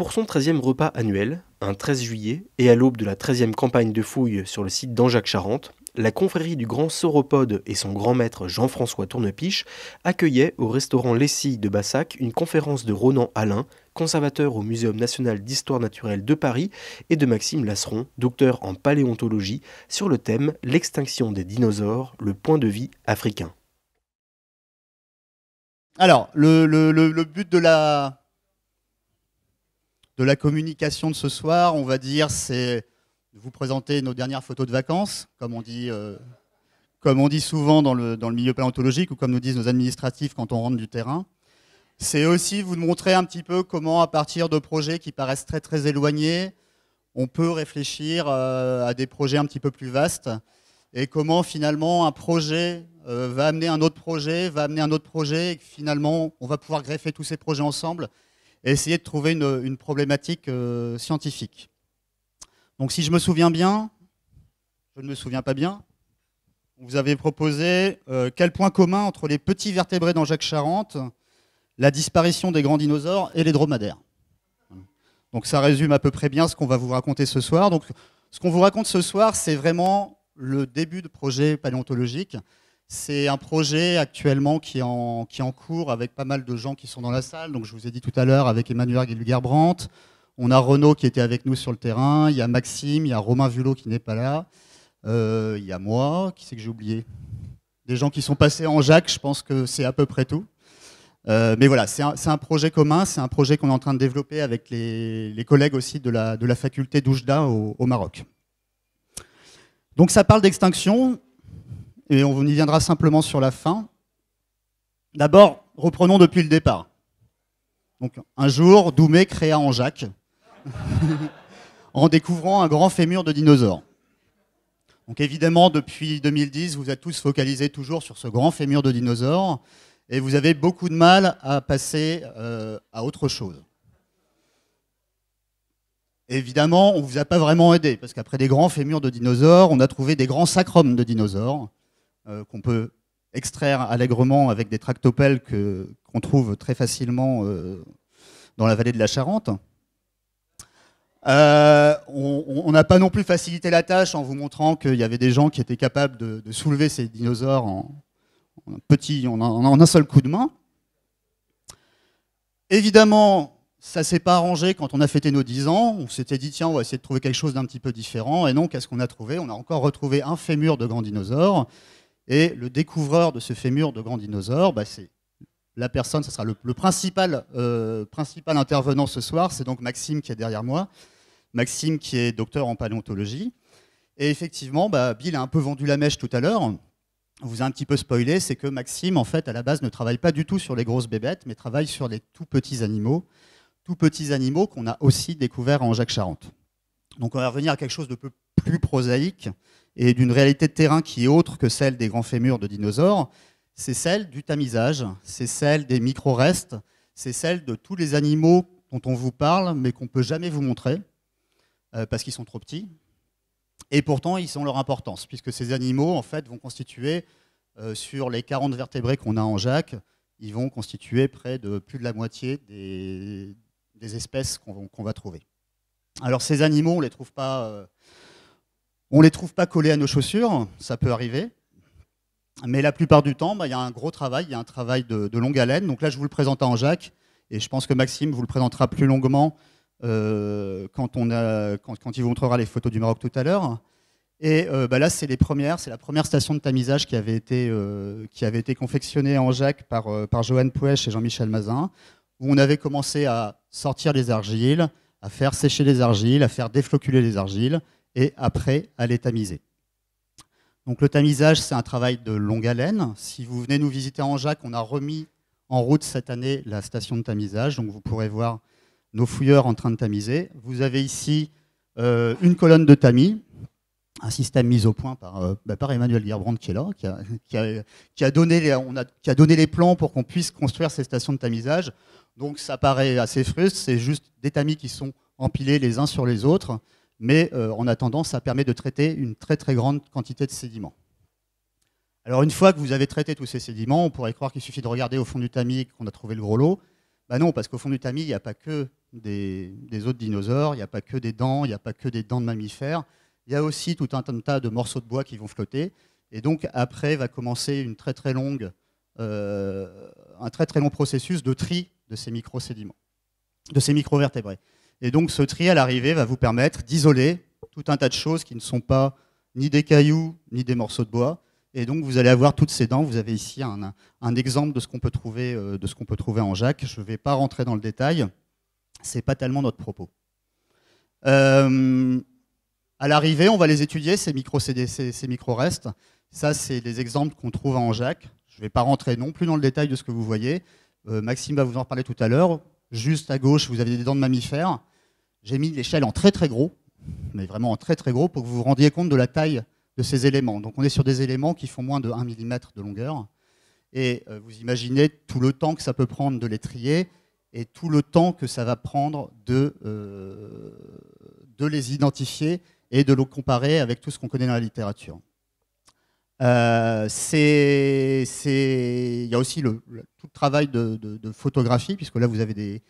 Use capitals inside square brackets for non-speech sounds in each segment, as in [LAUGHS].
Pour son 13e repas annuel, un 13 juillet, et à l'aube de la 13e campagne de fouilles sur le site d'Anjac charente la confrérie du grand sauropode et son grand maître Jean-François Tournepiche accueillaient au restaurant Lessille de Bassac une conférence de Ronan Alain, conservateur au Muséum national d'histoire naturelle de Paris, et de Maxime Lasseron, docteur en paléontologie, sur le thème L'extinction des dinosaures, le point de vie africain. Alors, le but de la, de la communication de ce soir, on va dire, c'est vous présenter nos dernières photos de vacances, comme on dit, euh, comme on dit souvent dans le, milieu paléontologique ou comme nous disent nos administratifs quand on rentre du terrain. C'est aussi vous montrer un petit peu comment, à partir de projets qui paraissent très très éloignés, on peut réfléchir euh, à des projets un petit peu plus vastes et comment finalement un projet euh, va amener un autre projet, va amener un autre projet et finalement on va pouvoir greffer tous ces projets ensemble et essayer de trouver une, problématique euh, scientifique. Donc si je me souviens bien, je ne me souviens pas bien, vous avez proposé euh, quel point commun entre les petits vertébrés dans Jacques Charente, la disparition des grands dinosaures et les dromadaires. Donc ça résume à peu près bien ce qu'on va vous raconter ce soir. Donc ce qu'on vous raconte ce soir, c'est vraiment le début de projet paléontologique. C'est un projet actuellement qui est, en, cours avec pas mal de gens qui sont dans la salle. Donc, je vous ai dit tout à l'heure avec Emmanuel Guilbert-Brandt. On a Renaud qui était avec nous sur le terrain. Il y a Maxime, il y a Romain Vulot qui n'est pas là. Euh, il y a moi. Qui c'est que j'ai oublié Des gens qui sont passés en Jacques, je pense que c'est à peu près tout. Euh, mais voilà, c'est un, projet commun, c'est un projet qu'on est en train de développer avec les, collègues aussi de la, faculté d'Oujda au, Maroc. Donc ça parle d'extinction et on y viendra simplement sur la fin. D'abord, reprenons depuis le départ. Donc, un jour, Doumé créa en Jacques [LAUGHS] en découvrant un grand fémur de dinosaure. Donc évidemment, depuis 2010, vous êtes tous focalisés toujours sur ce grand fémur de dinosaure et vous avez beaucoup de mal à passer euh, à autre chose. Évidemment, on ne vous a pas vraiment aidé, parce qu'après des grands fémurs de dinosaures, on a trouvé des grands sacrums de dinosaures. Euh, qu'on peut extraire allègrement avec des tractopelles qu'on trouve très facilement euh, dans la vallée de la Charente. Euh, on n'a pas non plus facilité la tâche en vous montrant qu'il y avait des gens qui étaient capables de, soulever ces dinosaures en, petit, un seul coup de main. Évidemment, ça ne s'est pas arrangé quand on a fêté nos 10 ans. On s'était dit, tiens, on va essayer de trouver quelque chose d'un petit peu différent. Et non, qu'est-ce qu'on a trouvé On a encore retrouvé un fémur de grand dinosaure et le découvreur de ce fémur de grand dinosaure, bah, c'est la personne, ce sera le, principal, euh, principal intervenant ce soir, c'est donc Maxime qui est derrière moi, Maxime qui est docteur en paléontologie. Et effectivement, bah, Bill a un peu vendu la mèche tout à l'heure, vous a un petit peu spoilé, c'est que Maxime, en fait, à la base, ne travaille pas du tout sur les grosses bébêtes, mais travaille sur les tout petits animaux, tout petits animaux qu'on a aussi découverts en Jacques Charente. Donc on va revenir à quelque chose de plus prosaïque, et d'une réalité de terrain qui est autre que celle des grands fémurs de dinosaures, c'est celle du tamisage, c'est celle des micro-restes, c'est celle de tous les animaux dont on vous parle mais qu'on ne peut jamais vous montrer euh, parce qu'ils sont trop petits. Et pourtant, ils ont leur importance, puisque ces animaux, en fait, vont constituer, euh, sur les 40 vertébrés qu'on a en Jacques, ils vont constituer près de plus de la moitié des, espèces qu'on va trouver. Alors ces animaux, on ne les trouve pas euh, on ne les trouve pas collés à nos chaussures, ça peut arriver. Mais la plupart du temps, bah, il y a un gros travail, il y a un travail de, longue haleine. Donc là, je vous le présente en jacques et je pense que Maxime vous le présentera plus longuement euh, quand, on a, quand, il vous montrera les photos du Maroc tout à l'heure. Et euh, bah là, c'est les premières, c'est la première station de tamisage qui avait été, euh, qui avait été confectionnée en Jacques par, par Johan Pouèche et Jean-Michel Mazin, où on avait commencé à sortir les argiles, à faire sécher les argiles, à faire défloculer les argiles, et après à les tamiser. Donc le tamisage, c'est un travail de longue haleine. Si vous venez nous visiter en jacques on a remis en route cette année la station de tamisage, donc vous pourrez voir nos fouilleurs en train de tamiser. Vous avez ici euh, une colonne de tamis, un système mis au point par, euh, bah, par Emmanuel Gerbrand qui est là, qui a, qui a, donné, les, on a, qui a donné les plans pour qu'on puisse construire ces stations de tamisage. Donc ça paraît assez fruste, c'est juste des tamis qui sont empilés les uns sur les autres mais euh, en attendant, ça permet de traiter une très très grande quantité de sédiments. Alors une fois que vous avez traité tous ces sédiments, on pourrait croire qu'il suffit de regarder au fond du tamis qu'on a trouvé le gros lot. Bah non, parce qu'au fond du tamis, il n'y a pas que des, autres dinosaures, il n'y a pas que des dents, il n'y a pas que des dents de mammifères, il y a aussi tout un tas de morceaux de bois qui vont flotter. Et donc après va commencer une très très longue, euh, un très très long processus de tri de ces micro-sédiments, de ces micro-vertébrés. Et donc ce tri à l'arrivée va vous permettre d'isoler tout un tas de choses qui ne sont pas ni des cailloux, ni des morceaux de bois. Et donc vous allez avoir toutes ces dents. Vous avez ici un, exemple de ce qu'on peut, trouver, euh, de peut trouver en Jacques. Je ne vais pas rentrer dans le détail. Ce n'est pas tellement notre propos. Euh, à l'arrivée, on va les étudier, ces micro-restes. Ces micro Ça, c'est des exemples qu'on trouve en Jacques. Je ne vais pas rentrer non plus dans le détail de ce que vous voyez. Euh, Maxime va vous en reparler tout à l'heure. Juste à gauche, vous avez des dents de mammifères. J'ai mis l'échelle en très très gros, mais vraiment en très très gros, pour que vous vous rendiez compte de la taille de ces éléments. Donc on est sur des éléments qui font moins de 1 mm de longueur. Et euh, vous imaginez tout le temps que ça peut prendre de les trier et tout le temps que ça va prendre de, euh, les identifier et de les comparer avec tout ce qu'on connaît dans la littérature. Euh, il y a aussi le, tout le travail de, photographie, puisque là vous avez des,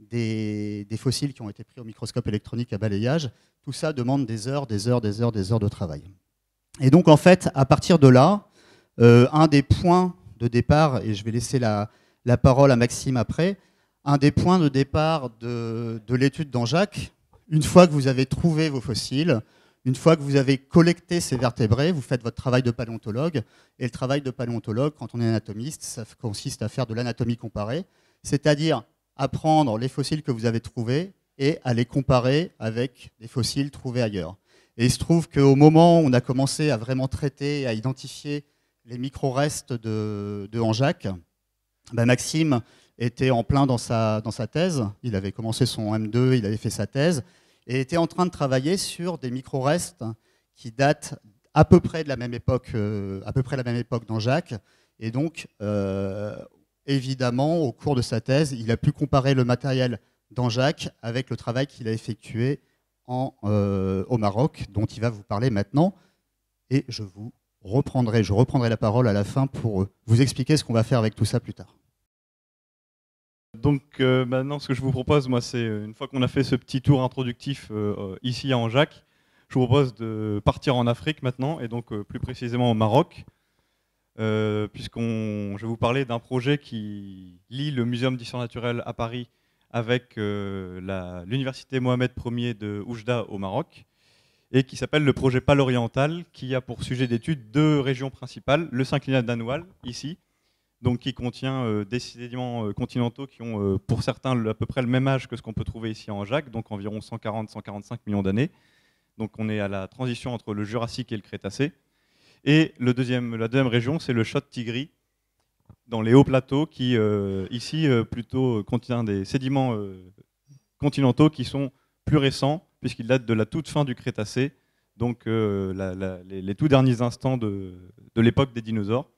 des, fossiles qui ont été pris au microscope électronique à balayage. Tout ça demande des heures, des heures, des heures, des heures de travail. Et donc, en fait, à partir de là, euh, un des points de départ, et je vais laisser la, la parole à Maxime après, un des points de départ de, de l'étude d'Anjac, une fois que vous avez trouvé vos fossiles, une fois que vous avez collecté ces vertébrés, vous faites votre travail de paléontologue. Et le travail de paléontologue, quand on est anatomiste, ça consiste à faire de l'anatomie comparée, c'est-à-dire à prendre les fossiles que vous avez trouvés et à les comparer avec les fossiles trouvés ailleurs. Et il se trouve qu'au moment où on a commencé à vraiment traiter et à identifier les micro-restes de, de Anjac, ben Maxime était en plein dans sa, dans sa thèse. Il avait commencé son M2, il avait fait sa thèse, et était en train de travailler sur des micro-restes qui datent à peu près de la même époque, d'Anjac, euh, à peu près la même époque Et donc, euh, évidemment, au cours de sa thèse, il a pu comparer le matériel d'Anjac avec le travail qu'il a effectué euh, au Maroc, dont il va vous parler maintenant. Et je vous reprendrai, je reprendrai la parole à la fin pour euh, vous expliquer ce qu'on va faire avec tout ça plus tard. Donc euh, maintenant, ce que je vous propose, moi, c'est une fois qu'on a fait ce petit tour introductif ici à Anjac, je vous propose de partir en Afrique maintenant, et donc plus précisément au Maroc. Euh, puisqu'on, je vais vous parler d'un projet qui lie le Muséum d'histoire naturelle à Paris avec euh, l'Université Mohamed Ier de Oujda au Maroc, et qui s'appelle le projet Pâle-Oriental, qui a pour sujet d'étude deux régions principales, le synclinal d'Anoual, ici, donc qui contient euh, des sédiments continentaux qui ont pour certains à peu près le même âge que ce qu'on peut trouver ici en Jacques, donc environ 140-145 millions d'années. Donc on est à la transition entre le Jurassique et le Crétacé. Et le deuxième, la deuxième région, c'est le Shot tigris dans les hauts plateaux, qui euh, ici euh, plutôt euh, contient des sédiments continentaux qui sont plus récents, puisqu'ils datent de la toute fin du Crétacé, donc les, tout derniers instants de, l'époque des dinosaures.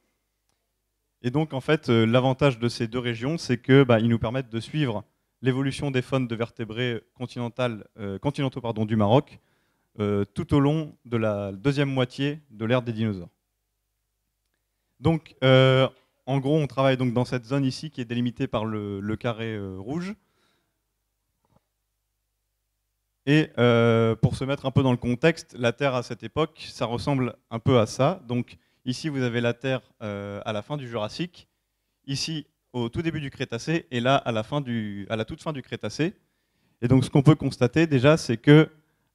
Et donc, en fait, l'avantage de ces deux régions, c'est qu'ils bah, nous permettent de suivre l'évolution des faunes de vertébrés continentaux du Maroc euh, tout au long de la deuxième moitié de l'ère des dinosaures. Donc, euh, en gros, on travaille donc dans cette zone ici qui est délimitée par le, carré euh, rouge. Et pour se mettre un peu dans le contexte, la Terre à cette époque, ça ressemble un peu à ça. Donc ici, vous avez la Terre à la fin du Jurassique, ici au tout début du Crétacé, et là à la, fin du, à la toute fin du Crétacé. Et donc ce qu'on peut constater déjà, c'est que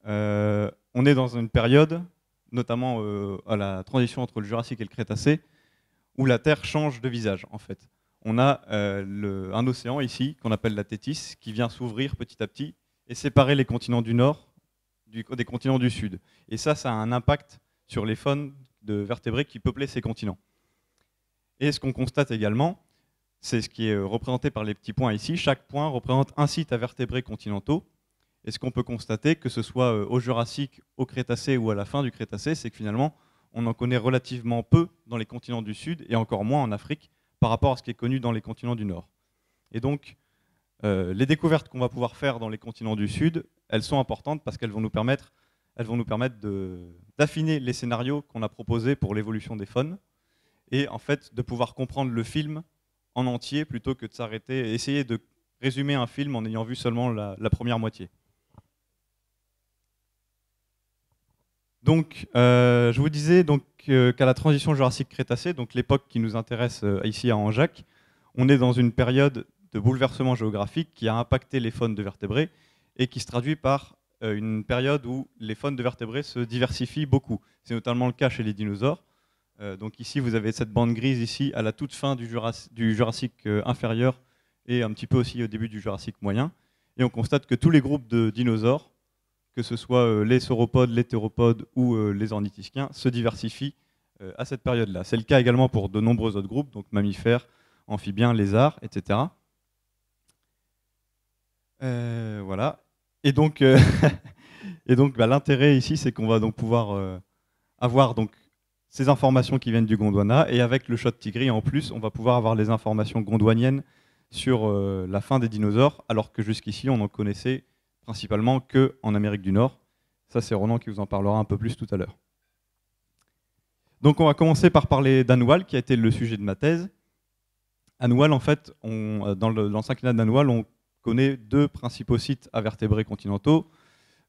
euh, on est dans une période, notamment euh, à la transition entre le Jurassique et le Crétacé, où la Terre change de visage en fait. On a euh, le, un océan ici qu'on appelle la Tétis qui vient s'ouvrir petit à petit et séparer les continents du nord des continents du sud. Et ça, ça a un impact sur les faunes de vertébrés qui peuplaient ces continents. Et ce qu'on constate également, c'est ce qui est représenté par les petits points ici. Chaque point représente un site à vertébrés continentaux et ce qu'on peut constater, que ce soit euh, au Jurassique, au Crétacé ou à la fin du Crétacé, c'est que finalement, on en connaît relativement peu dans les continents du Sud et encore moins en Afrique par rapport à ce qui est connu dans les continents du Nord. Et donc, euh, les découvertes qu'on va pouvoir faire dans les continents du Sud, elles sont importantes parce qu'elles vont nous permettre, elles vont nous permettre d'affiner les scénarios qu'on a proposés pour l'évolution des faunes et en fait de pouvoir comprendre le film en entier plutôt que de s'arrêter, essayer de résumer un film en ayant vu seulement la première moitié. Donc, euh, je vous disais donc euh, qu'à la transition Jurassique-Crétacé, donc l'époque qui nous intéresse euh, ici à Anjac, on est dans une période de bouleversement géographique qui a impacté les faunes de vertébrés et qui se traduit par une période où les faunes de vertébrés se diversifient beaucoup. C'est notamment le cas chez les dinosaures. donc ici, vous avez cette bande grise ici à la toute fin du Jurassique inférieur et un petit peu aussi au début du Jurassique moyen. Et on constate que tous les groupes de dinosaures que ce soit euh, les sauropodes, les théropodes ou euh, les ornithischiens, se diversifient euh, à cette période-là. C'est le cas également pour de nombreux autres groupes, donc mammifères, amphibiens, lézards, etc. voilà. Et donc, [LAUGHS] donc bah, l'intérêt ici, c'est qu'on va donc pouvoir avoir donc, ces informations qui viennent du Gondwana, et avec le shot tigris, en plus, on va pouvoir avoir les informations gondwaniennes sur la fin des dinosaures, alors que jusqu'ici, on en connaissait principalement que en Amérique du Nord. Ça, c'est Ronan qui vous en parlera un peu plus tout à l'heure. Donc, on va commencer par parler d'Anoual, qui a été le sujet de ma thèse. Anoual, en fait, on, euh, dans l'encyclade le, d'Anoual, on connaît deux principaux sites à vertébrés continentaux.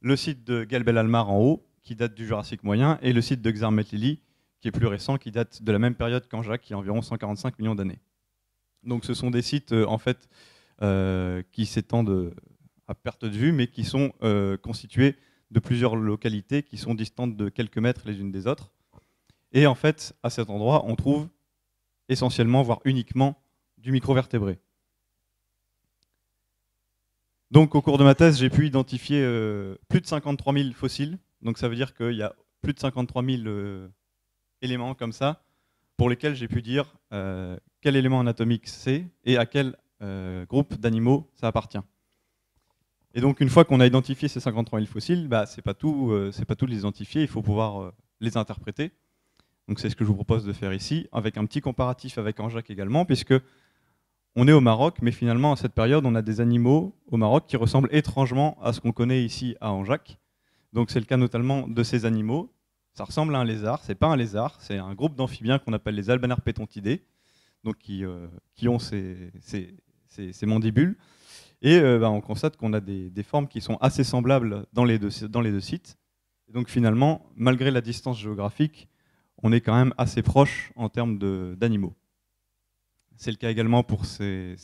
Le site de Galbel-Almar en haut, qui date du Jurassique moyen, et le site de Xarmet-Lili, qui est plus récent, qui date de la même période qu'en Jacques, qui a environ 145 millions d'années. Donc ce sont des sites euh, en fait euh, qui s'étendent à perte de vue, mais qui sont constitués euh, constituées de plusieurs localités qui sont distantes de quelques mètres les unes des autres. Et en fait, à cet endroit, on trouve essentiellement, voire uniquement, du microvertébré. Donc au cours de ma thèse, j'ai pu identifier euh, plus de 53 000 fossiles, donc ça veut dire qu'il y a plus de 53 000 euh, éléments comme ça, pour lesquels j'ai pu dire quel élément anatomique c'est et à quel groupe d'animaux ça appartient. Et donc, une fois qu'on a identifié ces 53 000 fossiles, bah, c'est pas tout, euh, c'est pas tout de les identifier, il faut pouvoir euh, les interpréter. Donc, c'est ce que je vous propose de faire ici, avec un petit comparatif avec Anjac également, puisque on est au Maroc, mais finalement, à cette période, on a des animaux au Maroc qui ressemblent étrangement à ce qu'on connaît ici à Anjac. Donc, c'est le cas notamment de ces animaux. Ça ressemble à un lézard, c'est pas un lézard, c'est un groupe d'amphibiens qu'on appelle les albanaires pétontidés, donc euh, qui, ont ces mandibules. Et euh, bah, on constate qu'on a des, formes qui sont assez semblables dans les deux, sites. donc finalement, malgré la distance géographique, on est quand même assez proche en termes d'animaux. C'est le cas également pour ces,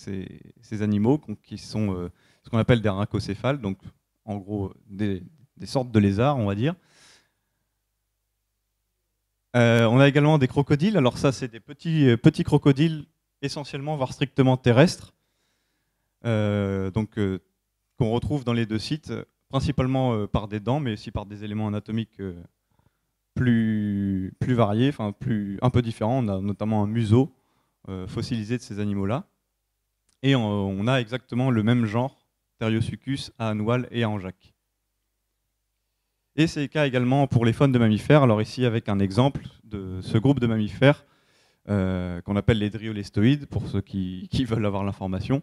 animaux qui sont euh, ce qu'on appelle des rhinocéphales, donc en gros des, sortes de lézards, on va dire. Euh, on a également des crocodiles. Alors ça, c'est des petits crocodiles essentiellement, voire strictement terrestres, euh, donc, euh, qu'on retrouve dans les deux sites, euh, principalement par des dents, mais aussi par des éléments anatomiques plus, variés, enfin plus un peu différents. On a notamment un museau fossilisé de ces animaux-là. Et on, a exactement le même genre, Thériosuchus, à Anoual et à Anjac. Et c'est le cas également pour les faunes de mammifères. Alors ici avec un exemple de ce groupe de mammifères qu'on appelle les driolestoïdes, pour ceux qui veulent avoir l'information.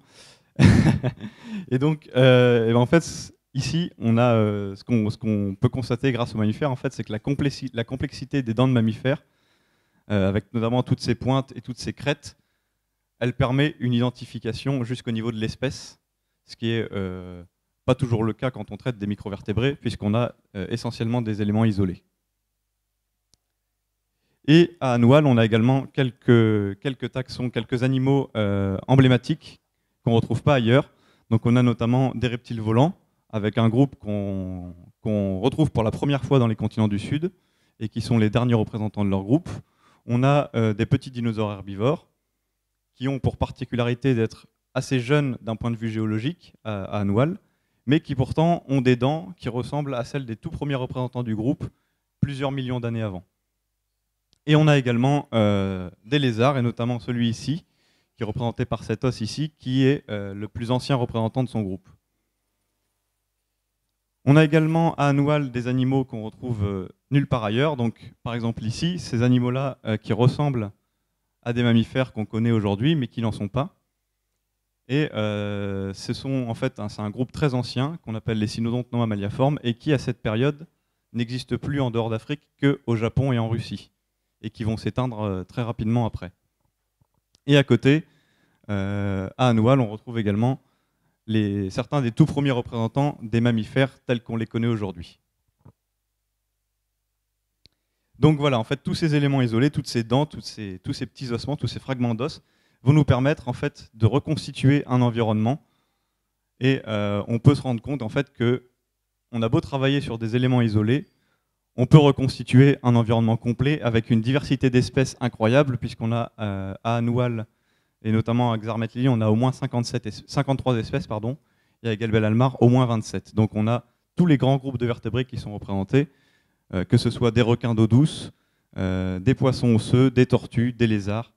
[LAUGHS] et donc, euh, ben, en fait, ici, on a euh, ce qu'on peut constater grâce aux mammifères, en fait, c'est que la, la, complexité des dents de mammifères, euh, avec notamment toutes ces pointes et toutes ces crêtes, elle permet une identification jusqu'au niveau de l'espèce, ce qui n'est pas toujours le cas quand on traite des microvertébrés, puisqu'on a essentiellement des éléments isolés. Et à Anoual, on a également quelques taxons, quelques animaux emblématiques retrouve pas ailleurs. Donc on a notamment des reptiles volants, avec un groupe qu'on retrouve pour la première fois dans les continents du Sud, et qui sont les derniers représentants de leur groupe. On a euh, des petits dinosaures herbivores, qui ont pour particularité d'être assez jeunes d'un point de vue géologique à, à mais qui pourtant ont des dents qui ressemblent à celles des tout premiers représentants du groupe plusieurs millions d'années avant. Et on a également euh, des lézards, et notamment celui ici, qui est représenté par cet os ici, qui est euh, le plus ancien représentant de son groupe. On a également à Anoual des animaux qu'on retrouve euh, nulle part ailleurs. Donc, par exemple ici, ces animaux-là euh, qui ressemblent à des mammifères qu'on connaît aujourd'hui, mais qui n'en sont pas. Et ce sont en fait, c'est un groupe très ancien qu'on appelle les cynodontes non et qui à cette période n'existe plus en dehors d'Afrique qu'au Japon et en Russie, et qui vont s'éteindre très rapidement après. Et à côté, euh, à Anoual, on retrouve également certains des tout premiers représentants des mammifères tels qu'on les connaît aujourd'hui. Donc voilà, en fait, tous ces éléments isolés, toutes ces dents, tous ces petits ossements, tous ces fragments d'os, vont nous permettre en fait de reconstituer un environnement. Et euh, on peut se rendre compte en fait que on a beau travailler sur des éléments isolés, on peut reconstituer un environnement complet avec une diversité d'espèces incroyable, puisqu'on a euh, à Anoual, et notamment à Xarmetli, on a au moins 57 53 espèces, pardon, et à Galbel Almar, au moins 27. Donc on a tous les grands groupes de vertébrés qui sont représentés, euh, que ce soit des requins d'eau douce, euh, des poissons osseux, des tortues, des lézards,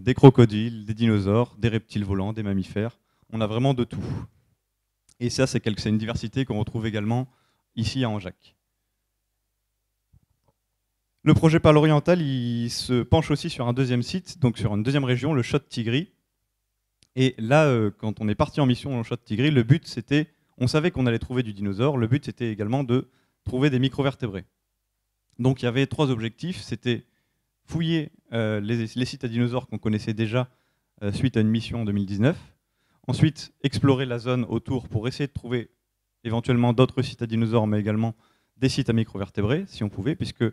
des crocodiles, des dinosaures, des reptiles volants, des mammifères. On a vraiment de tout. Et ça, c'est une diversité qu'on retrouve également ici à Anjac. Le projet Paloriental, il se penche aussi sur un deuxième site, donc sur une deuxième région, le Shot tigris Et là, euh, quand on est parti en mission au Shot tigris le but c'était, on savait qu'on allait trouver du dinosaure, le but c'était également de trouver des microvertébrés. Donc il y avait trois objectifs, c'était fouiller euh, les, sites à dinosaures qu'on connaissait déjà euh, suite à une mission en 2019, ensuite explorer la zone autour pour essayer de trouver éventuellement d'autres sites à dinosaures, mais également des sites à microvertébrés, si on pouvait, puisque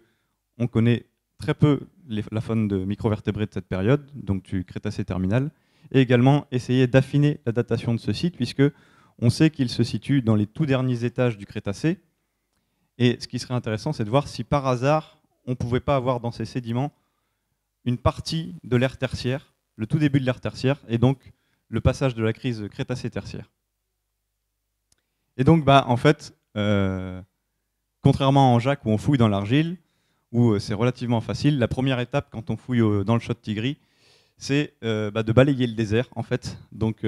on connaît très peu la faune de microvertébrés de cette période, donc du Crétacé terminal, et également essayer d'affiner la datation de ce site, puisque on sait qu'il se situe dans les tout derniers étages du Crétacé. Et ce qui serait intéressant, c'est de voir si par hasard, on ne pouvait pas avoir dans ces sédiments une partie de l'ère tertiaire, le tout début de l'ère tertiaire, et donc le passage de la crise Crétacé-tertiaire. Et donc, bah, en fait, euh, contrairement à Jacques où on fouille dans l'argile, où euh, c'est relativement facile. La première étape, quand on fouille euh, dans le shot tigris c'est euh, bah, de balayer le désert, en fait. Donc,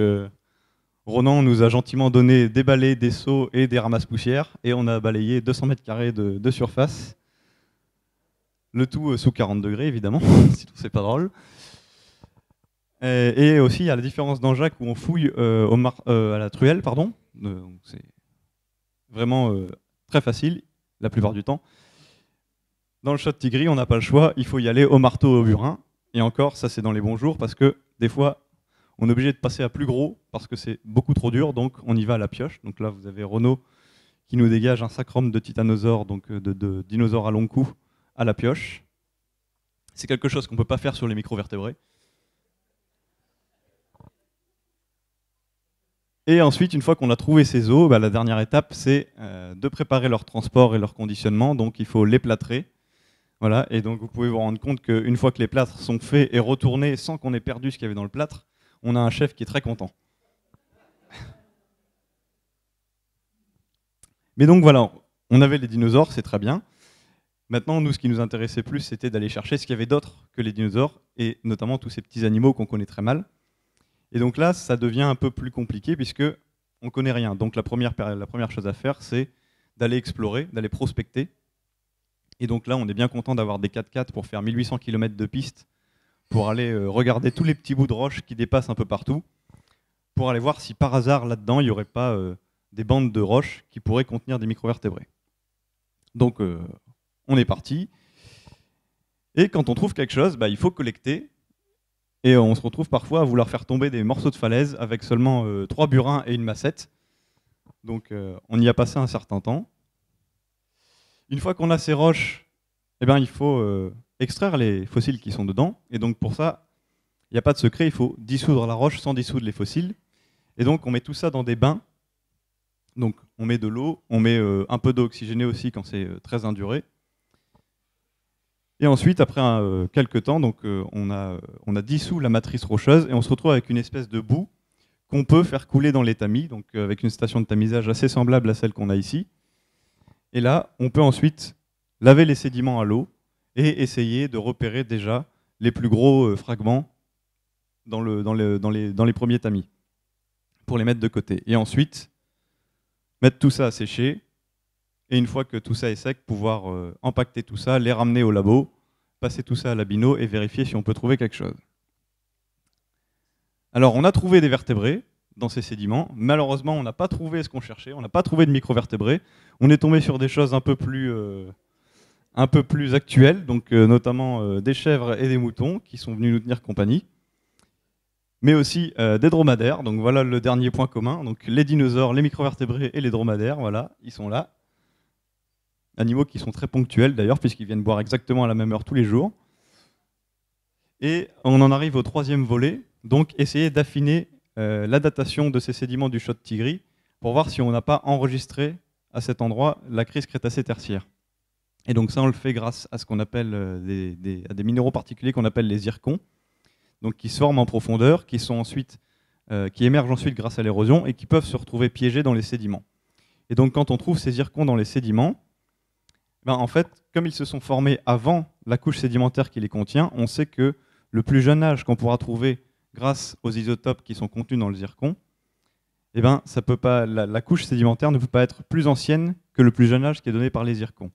Ronan nous a gentiment donné des balais, des seaux et des ramasses-poussières, et on a balayé 200 mètres carrés de, surface. Le tout sous 40 degrés, évidemment, [LAUGHS] sinon c'est pas drôle. Et, et aussi, à la différence d'Anjac, où on fouille au à la truelle, pardon, c'est vraiment très facile la plupart du temps. Dans le shot Tigri, on n'a pas le choix, il faut y aller au marteau et au burin. Et encore, ça c'est dans les bons jours parce que des fois, on est obligé de passer à plus gros parce que c'est beaucoup trop dur, donc on y va à la pioche. Donc là, vous avez Renault qui nous dégage un sacrum de titanosaure, donc euh, de, dinosaures à long cou, à la pioche. C'est quelque chose qu'on ne peut pas faire sur les microvertébrés. Et ensuite, une fois qu'on a trouvé ces os, bah, la dernière étape, c'est euh, de préparer leur transport et leur conditionnement. Donc il faut les plâtrer, voilà, et donc vous pouvez vous rendre compte qu'une fois que les plâtres sont faits et retournés sans qu'on ait perdu ce qu'il y avait dans le plâtre, on a un chef qui est très content. [LAUGHS] Mais donc voilà, on avait les dinosaures, c'est très bien. Maintenant, nous, ce qui nous intéressait plus, c'était d'aller chercher ce qu'il y avait d'autre que les dinosaures, et notamment tous ces petits animaux qu'on connaît très mal. Et donc là, ça devient un peu plus compliqué, puisque on connaît rien. Donc la première, la première chose à faire, c'est d'aller explorer, d'aller prospecter, et donc là, on est bien content d'avoir des 4x4 pour faire 1800 km de piste, pour aller euh, regarder tous les petits bouts de roches qui dépassent un peu partout, pour aller voir si par hasard là-dedans, il n'y aurait pas euh, des bandes de roches qui pourraient contenir des microvertébrés. Donc euh, on est parti. Et quand on trouve quelque chose, bah, il faut collecter. Et on se retrouve parfois à vouloir faire tomber des morceaux de falaise avec seulement trois burins et une massette. Donc on y a passé un certain temps. Une fois qu'on a ces roches, eh ben, il faut euh, extraire les fossiles qui sont dedans. Et donc pour ça, il n'y a pas de secret, il faut dissoudre la roche sans dissoudre les fossiles. Et donc on met tout ça dans des bains. Donc on met de l'eau, on met euh, un peu d'eau oxygénée aussi quand c'est euh, très induré. Et ensuite, après quelques temps, donc, on a, on, a, dissous la matrice rocheuse et on se retrouve avec une espèce de boue qu'on peut faire couler dans les tamis, donc avec une station de tamisage assez semblable à celle qu'on a ici. Et là, on peut ensuite laver les sédiments à l'eau et essayer de repérer déjà les plus gros euh, fragments dans, les, premiers tamis pour les mettre de côté. Et ensuite, mettre tout ça à sécher. Et une fois que tout ça est sec, pouvoir impacter euh, tout ça, les ramener au labo, passer tout ça à l'abino et vérifier si on peut trouver quelque chose. Alors, on a trouvé des vertébrés, dans ces sédiments. Malheureusement, on n'a pas trouvé ce qu'on cherchait, on n'a pas trouvé de microvertébrés. On est tombé sur des choses un peu plus, euh, un peu plus actuelles, donc euh, notamment euh, des chèvres et des moutons qui sont venus nous tenir compagnie, mais aussi des dromadaires. Donc voilà le dernier point commun. Donc les dinosaures, les microvertébrés et les dromadaires, voilà, ils sont là. Animaux qui sont très ponctuels d'ailleurs, puisqu'ils viennent boire exactement à la même heure tous les jours. Et on en arrive au troisième volet, donc essayer d'affiner euh, l'adaptation de ces sédiments du de tigris pour voir si on n'a pas enregistré à cet endroit la crise crétacée-tertiaire. Et donc ça, on le fait grâce à ce qu'on appelle euh, des, minéraux particuliers qu'on appelle les zircons, donc qui se forment en profondeur, qui, sont ensuite, euh, qui émergent ensuite grâce à l'érosion et qui peuvent se retrouver piégés dans les sédiments. Et donc quand on trouve ces zircons dans les sédiments, ben, en fait, comme ils se sont formés avant la couche sédimentaire qui les contient, on sait que le plus jeune âge qu'on pourra trouver grâce aux isotopes qui sont contenus dans le zircon, eh ben, ça peut pas, la, couche sédimentaire ne peut pas être plus ancienne que le plus jeune âge qui est donné par les zircons.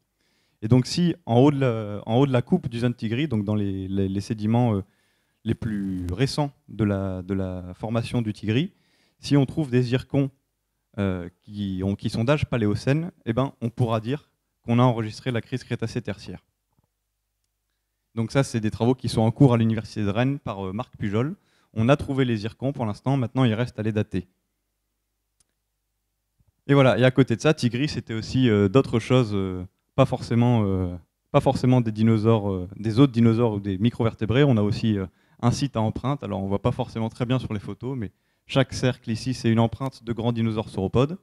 Et donc si en haut de la, en haut de la coupe du Tigri, donc dans les, sédiments euh, les plus récents de la, formation du Tigris, si on trouve des zircons euh, qui, ont, qui sont d'âge paléocène, eh ben, on pourra dire qu'on a enregistré la crise crétacé tertiaire Donc ça, c'est des travaux qui sont en cours à l'Université de Rennes par euh, Marc Pujol. On a trouvé les zircons pour l'instant, maintenant il reste à les dater. Et voilà, et à côté de ça, Tigris, c'était aussi euh, d'autres choses, euh, pas, forcément, euh, pas forcément des dinosaures, des autres dinosaures ou des microvertébrés. On a aussi un site à empreinte, alors on voit pas forcément très bien sur les photos, mais chaque cercle ici, c'est une empreinte de grands dinosaures sauropodes.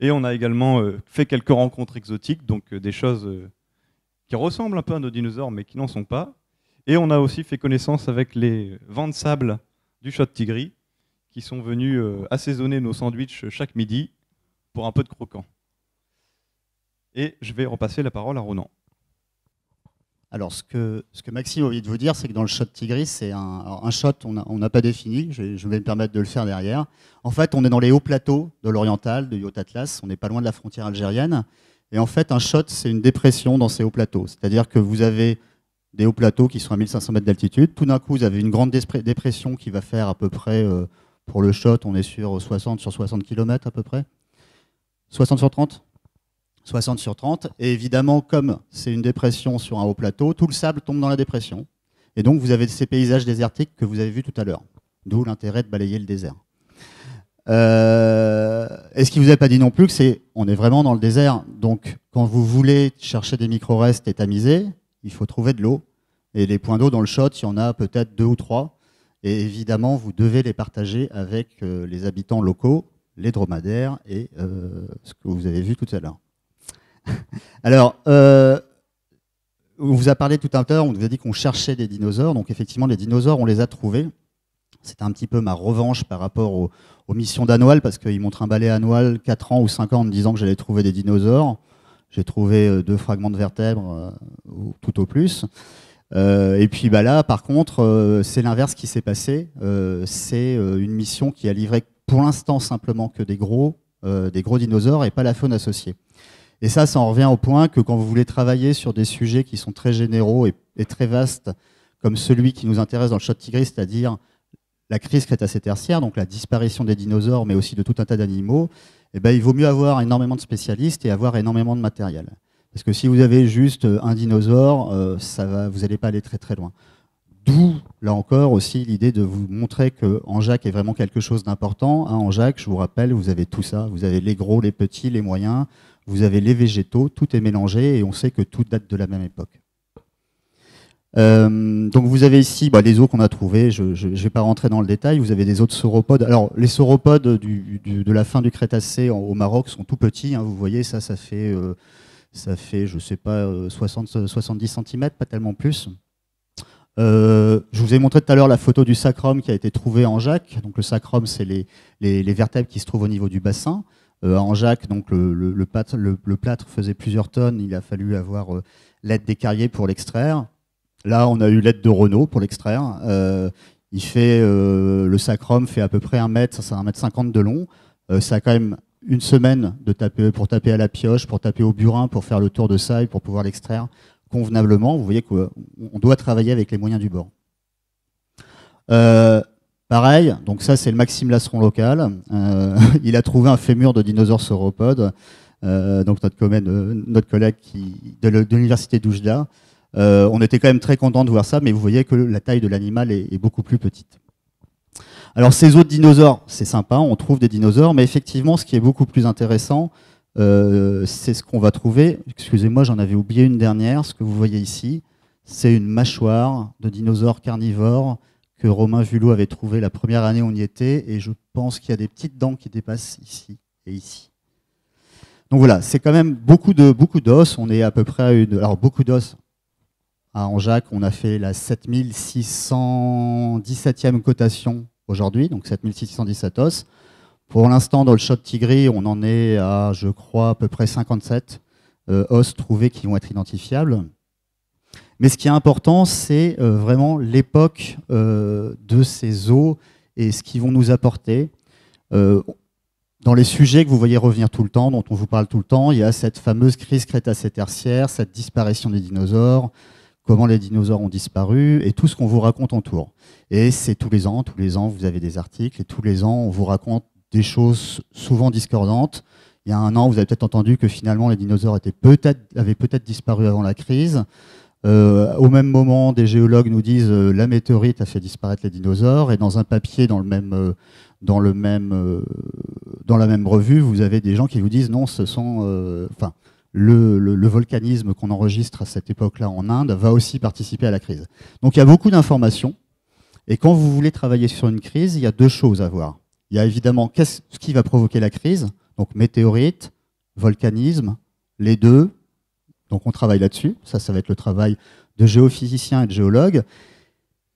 Et on a également fait quelques rencontres exotiques, donc des choses qui ressemblent un peu à nos dinosaures, mais qui n'en sont pas. Et on a aussi fait connaissance avec les vents de sable du Chat tigris, qui sont venus euh, assaisonner nos sandwichs chaque midi pour un peu de croquant. Et je vais repasser la parole à Ronan. Alors, ce que, ce que Maxime a envie de vous dire, c'est que dans le shot Tigris, c'est un, un, shot, on n'a pas défini, je, je, vais me permettre de le faire derrière. En fait, on est dans les hauts plateaux de l'Oriental, de Atlas. on n'est pas loin de la frontière algérienne. Et en fait, un shot, c'est une dépression dans ces hauts plateaux. C'est-à-dire que vous avez des hauts plateaux qui sont à 1500 mètres d'altitude. Tout d'un coup, vous avez une grande dépression qui va faire à peu près, euh, pour le shot, on est sur 60 sur 60 km à peu près. 60 sur 30 60 sur 30. Et évidemment, comme c'est une dépression sur un haut plateau, tout le sable tombe dans la dépression. Et donc, vous avez ces paysages désertiques que vous avez vus tout à l'heure. D'où l'intérêt de balayer le désert. est euh, et ce qui vous a pas dit non plus, c'est on est vraiment dans le désert. Donc, quand vous voulez chercher des micro-restes et il faut trouver de l'eau. Et les points d'eau dans le shot, il y en a peut-être deux ou trois. Et évidemment, vous devez les partager avec euh, les habitants locaux, les dromadaires et euh, ce que vous avez vu tout à l'heure. [LAUGHS] Alors, euh, on vous a parlé tout à l'heure, on vous a dit qu'on cherchait des dinosaures. Donc effectivement, les dinosaures, on les a trouvés. c'est un petit peu ma revanche par rapport aux, missions d'Anoual parce qu'ils un à Noël 4 ans ou 5 ans en me disant que j'allais trouver des dinosaures. J'ai trouvé euh, deux fragments de vertèbres, euh, tout au plus. Euh, et puis bah là, par contre, c'est l'inverse qui s'est passé. c'est une mission qui a livré pour l'instant simplement que des gros, des gros dinosaures et pas la faune associée. Et ça, ça en revient au point que quand vous voulez travailler sur des sujets qui sont très généraux et, très vastes, comme celui qui nous intéresse dans le chat Tigris, c'est-à-dire la crise crétacée-tertiaire, donc la disparition des dinosaures, mais aussi de tout un tas d'animaux, eh ben, il vaut mieux avoir énormément de spécialistes et avoir énormément de matériel. Parce que si vous avez juste euh, un dinosaure, euh, ça va, vous n'allez pas aller très très loin. D'où, là encore, aussi l'idée de vous montrer que est vraiment quelque chose d'important. Hein, je vous rappelle, vous avez tout ça. Vous avez les gros, les petits, les moyens. Vous avez les végétaux. Tout est mélangé et on sait que tout date de la même époque. Euh, donc vous avez ici bah, les eaux qu'on a trouvées, je ne vais pas rentrer dans le détail, vous avez des eaux de sauropodes. Alors les sauropodes de la fin du Crétacé au Maroc sont tout petits, hein. vous voyez ça, ça fait, euh, ça fait je sais pas, 60, 70 cm, pas tellement plus. Euh, je vous ai montré tout à l'heure la photo du sacrum qui a été trouvé en Jacques. Donc le sacrum, c'est les, vertèbres qui se trouvent au niveau du bassin. en Jacques, donc le, plâtre, faisait plusieurs tonnes. Il a fallu avoir l'aide des carriers pour l'extraire. Là, on a eu l'aide de Renault pour l'extraire. Euh, il fait euh, le sacrum fait à peu près 1 mètre, c'est un mètre 50 de long. Euh, ça a quand même une semaine de taper, pour taper à la pioche, pour taper au burin, pour faire le tour de ça et pour pouvoir l'extraire convenablement. Vous voyez qu'on doit travailler avec les moyens du bord. pareil, donc ça c'est le Maxime Lasseron local. [LAUGHS] il a trouvé un fémur de dinosaure sauropode, donc notre, collègue, notre collègue de l'université d'Oujda, euh, on était quand même très content de voir ça, mais vous voyez que la taille de l'animal est, beaucoup plus petite. Alors ces autres dinosaures, c'est sympa, on trouve des dinosaures, mais effectivement, ce qui est beaucoup plus intéressant, euh, c'est ce qu'on va trouver. Excusez-moi, j'en avais oublié une dernière. Ce que vous voyez ici, c'est une mâchoire de dinosaures carnivores que Romain Vulot avait trouvé la première année où on y était, et je pense qu'il y a des petites dents qui dépassent ici et ici. Donc voilà, c'est quand même beaucoup de beaucoup d'os. On est à peu près à une, alors beaucoup d'os à Anjac, on a fait la 7617e cotation aujourd'hui, donc 7617 os. Pour l'instant, dans le shot tigris on en est à, je crois, à peu près 57 euh, os trouvés qui vont être identifiables. Mais ce qui est important, c'est euh, vraiment l'époque euh, de ces os et ce qu'ils vont nous apporter. dans les sujets que vous voyez revenir tout le temps, dont on vous parle tout le temps, il y a cette fameuse crise crétacée-tertiaire, cette disparition des dinosaures, comment les dinosaures ont disparu et tout ce qu'on vous raconte autour. Et c'est tous les ans, tous les ans, vous avez des articles et tous les ans, on vous raconte des choses souvent discordantes. Il y a un an, vous avez peut-être entendu que finalement les dinosaures étaient peut avaient peut-être disparu avant la crise. Euh, au même moment, des géologues nous disent euh, la météorite a fait disparaître les dinosaures. Et dans un papier, dans le même, euh, dans le même, dans la même revue, vous avez des gens qui vous disent non, ce sont, enfin, le, volcanisme qu'on enregistre à cette époque-là en Inde va aussi participer à la crise. Donc il y a beaucoup d'informations. Et quand vous voulez travailler sur une crise, il y a deux choses à voir. Il y a évidemment qu'est-ce qui va provoquer la crise, donc météorite, volcanisme, les deux. Donc on travaille là-dessus. Ça, ça va être le travail de géophysiciens et de géologues.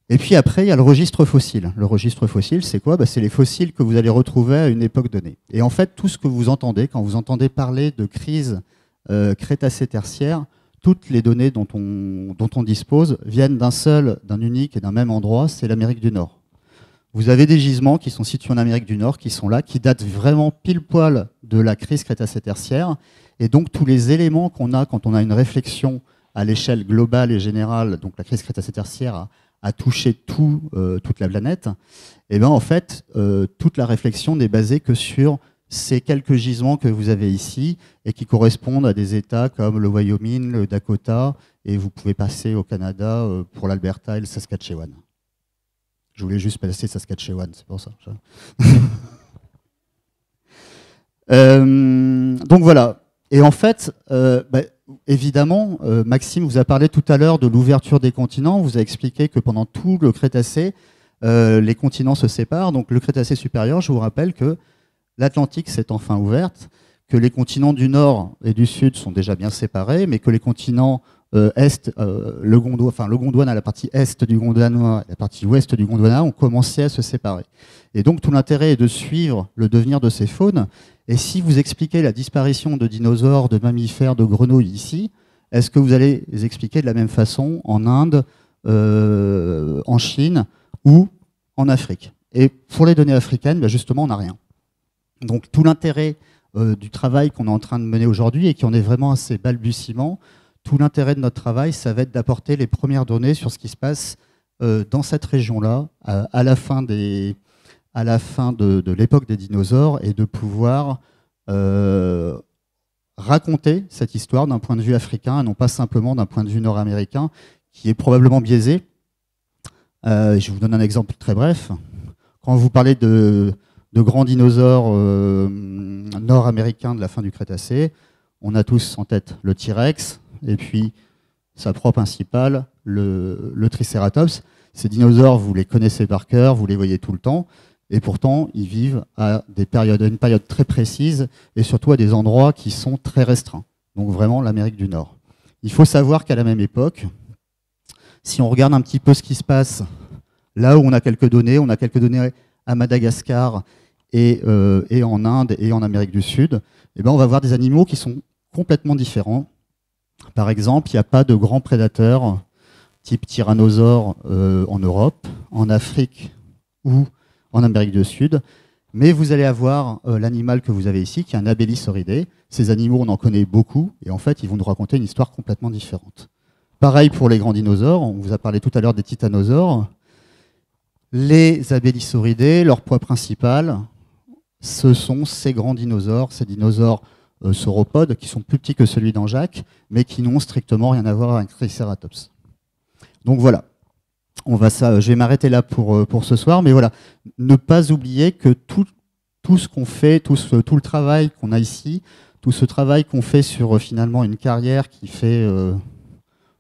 Et puis après, il y a le registre fossile. Le registre fossile, c'est quoi bah, C'est les fossiles que vous allez retrouver à une époque donnée. Et en fait, tout ce que vous entendez, quand vous entendez parler de crise euh, Crétacé tertiaire, toutes les données dont on, dont on dispose viennent d'un seul, d'un unique et d'un même endroit, c'est l'Amérique du Nord. Vous avez des gisements qui sont situés en Amérique du Nord, qui sont là, qui datent vraiment pile poil de la crise Crétacé tertiaire. Et donc tous les éléments qu'on a quand on a une réflexion à l'échelle globale et générale, donc la crise Crétacé tertiaire a, touché tout, euh, toute la planète, et eh bien en fait, euh, toute la réflexion n'est basée que sur ces quelques gisements que vous avez ici et qui correspondent à des États comme le Wyoming, le Dakota, et vous pouvez passer au Canada euh, pour l'Alberta et le Saskatchewan. Je voulais juste passer Saskatchewan, c'est pour ça. [LAUGHS] Euh, donc voilà. Et en fait, euh, bah, évidemment, Maxime vous a parlé tout à l'heure de l'ouverture des continents. Vous a expliqué que pendant tout le Crétacé, les continents se séparent. Donc le Crétacé supérieur, je vous rappelle que l'Atlantique s'est enfin ouverte, que les continents du Nord et du Sud sont déjà bien séparés, mais que les continents euh, Est, euh, le, enfin, le Gondwana, la partie Est du Gondwana et la partie Ouest du Gondwana ont commencé à se séparer. Et donc tout l'intérêt est de suivre le devenir de ces faunes. Et si vous expliquez la disparition de dinosaures, de mammifères, de grenouilles ici, est-ce que vous allez les expliquer de la même façon en Inde, euh, en Chine ou en Afrique Et pour les données africaines, ben, justement, on n'a rien. Donc tout l'intérêt euh, du travail qu'on est en train de mener aujourd'hui et qui en est vraiment à ses balbutiements, tout l'intérêt de notre travail, ça va être d'apporter les premières données sur ce qui se passe euh, dans cette région-là à, la fin, des, à la fin de, l'époque des dinosaures et de pouvoir euh, raconter cette histoire d'un point de vue africain et non pas simplement d'un point de vue nord-américain qui est probablement biaisé. je vous donne un exemple très bref. Quand vous parlez de, de grands dinosaures euh, nord-américains de la fin du Crétacé. On a tous en tête le T-Rex et puis sa proie principale, le, Triceratops. Ces dinosaures, vous les connaissez par cœur, vous les voyez tout le temps. Et pourtant, ils vivent à, des périodes, à une période très précise et surtout à des endroits qui sont très restreints. Donc vraiment l'Amérique du Nord. Il faut savoir qu'à la même époque, si on regarde un petit peu ce qui se passe, là où on a quelques données, on a quelques données à Madagascar euh, et, en Inde et en Amérique du Sud, eh ben, on va voir des animaux qui sont complètement différents. Par exemple, il n'y a pas de grands prédateurs type tyrannosaure euh, en Europe, en Afrique ou en Amérique du Sud. Mais vous allez avoir euh, l'animal que vous avez ici, qui est un abélisauridé. Ces animaux, on en connaît beaucoup, et en fait, ils vont nous raconter une histoire complètement différente. Pareil pour les grands dinosaures, on vous a parlé tout à l'heure des titanosaures. Les abélisauridés, leur poids principal, ce sont ces grands dinosaures, ces dinosaures euh, sauropodes, qui sont plus petits que celui d'Anjac, mais qui n'ont strictement rien à voir avec Triceratops. Donc voilà. On va euh, je vais m'arrêter là euh, pour, ce soir, mais voilà, ne pas oublier que tout, ce qu'on fait, tout, le travail qu'on a ici, tout ce travail qu'on fait sur finalement une carrière qui fait,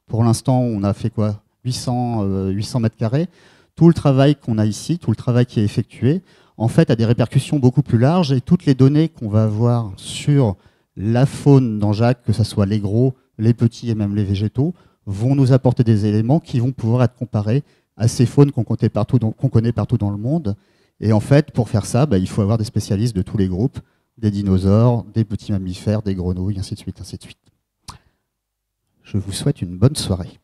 pour l'instant, on a fait quoi 800, 800 mètres carrés, tout le travail qu'on a ici, tout le travail qui est effectué, en fait, a des répercussions beaucoup plus larges et toutes les données qu'on va avoir sur la faune dans que ce soit les gros, les petits et même les végétaux, vont nous apporter des éléments qui vont pouvoir être comparés à ces faunes qu'on connaît partout dans le monde. Et en fait, pour faire ça, bah, il faut avoir des spécialistes de tous les groupes, des dinosaures, des petits mammifères, des grenouilles, ainsi de suite, ainsi de suite. Je vous souhaite une bonne soirée.